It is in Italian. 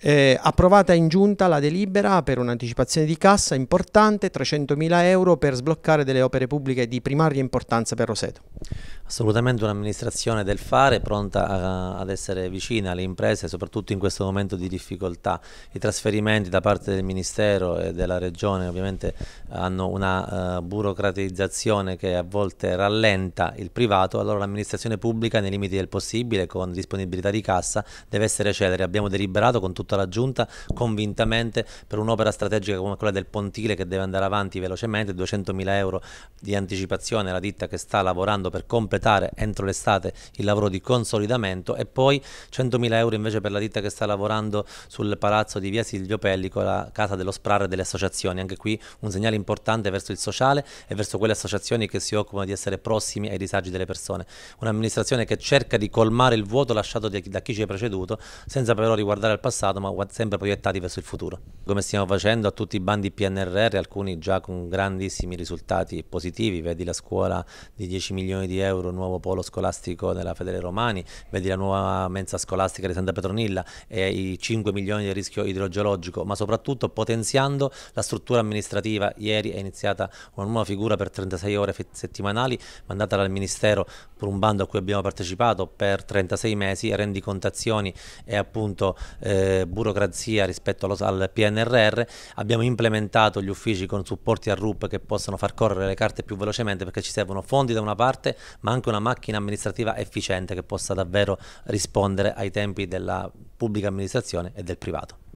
Eh, approvata in giunta la delibera per un'anticipazione di cassa importante, 300.000 euro per sbloccare delle opere pubbliche di primaria importanza per Roseto. Assolutamente un'amministrazione del fare pronta a, ad essere vicina alle imprese, soprattutto in questo momento di difficoltà. I trasferimenti da parte del Ministero e della Regione ovviamente hanno una uh, burocratizzazione che a volte rallenta il privato, allora l'amministrazione pubblica nei limiti del possibile con disponibilità di cassa deve essere celere. Abbiamo deliberato con tutto tutta la giunta convintamente per un'opera strategica come quella del pontile che deve andare avanti velocemente, 200.000 euro di anticipazione alla ditta che sta lavorando per completare entro l'estate il lavoro di consolidamento e poi 100.000 euro invece per la ditta che sta lavorando sul palazzo di via Silvio Pellico, la casa dello SPRAR e delle associazioni, anche qui un segnale importante verso il sociale e verso quelle associazioni che si occupano di essere prossimi ai disagi delle persone, un'amministrazione che cerca di colmare il vuoto lasciato da chi ci è preceduto senza però riguardare al passato passato, ma sempre proiettati verso il futuro. Come stiamo facendo a tutti i bandi PNRR, alcuni già con grandissimi risultati positivi, vedi la scuola di 10 milioni di euro, nuovo polo scolastico della Fedele Romani, vedi la nuova mensa scolastica di Santa Petronilla e i 5 milioni di rischio idrogeologico, ma soprattutto potenziando la struttura amministrativa. Ieri è iniziata una nuova figura per 36 ore settimanali mandata dal Ministero per un bando a cui abbiamo partecipato per 36 mesi, rendicontazioni e appunto eh, burocrazia rispetto allo, al PNRR, abbiamo implementato gli uffici con supporti a RUP che possano far correre le carte più velocemente perché ci servono fondi da una parte ma anche una macchina amministrativa efficiente che possa davvero rispondere ai tempi della pubblica amministrazione e del privato.